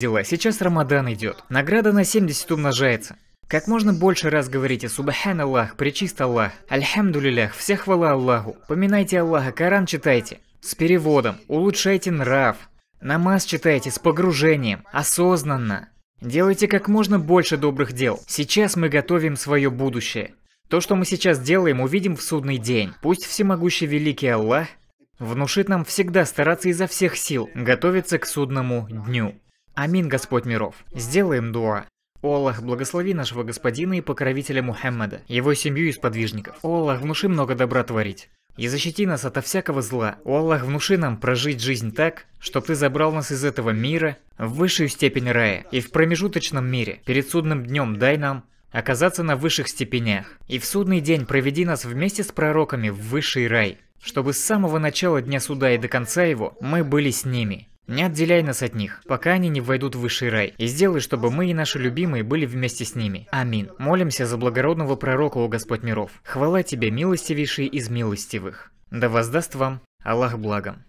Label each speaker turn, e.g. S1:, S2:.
S1: дела. Сейчас Рамадан идет. Награда на 70 умножается. Как можно больше раз говорите «Субхан Аллах», «Пречист Аллах», «Альхамдулилях», «Вся хвала Аллаху», поминайте Аллаха, Коран читайте. С переводом, улучшайте нрав. Намаз читайте с погружением, осознанно. Делайте как можно больше добрых дел. Сейчас мы готовим свое будущее. То, что мы сейчас делаем, увидим в судный день. Пусть всемогущий великий Аллах внушит нам всегда стараться изо всех сил, готовиться к судному дню. Амин, Господь миров. Сделаем дуа. О Аллах, благослови нашего господина и покровителя Мухаммада, его семью из подвижников. О Аллах, внуши много добра творить. И защити нас ото всякого зла. О Аллах, внуши нам прожить жизнь так, чтобы ты забрал нас из этого мира в высшую степень рая и в промежуточном мире. Перед судным днем дай нам оказаться на высших степенях. И в судный день проведи нас вместе с пророками в высший рай, чтобы с самого начала дня суда и до конца его мы были с ними. Не отделяй нас от них, пока они не войдут в высший рай, и сделай, чтобы мы и наши любимые были вместе с ними. Амин. Молимся за благородного пророка, о Господь миров. Хвала тебе, милостивейший из милостивых. Да воздаст вам Аллах благом.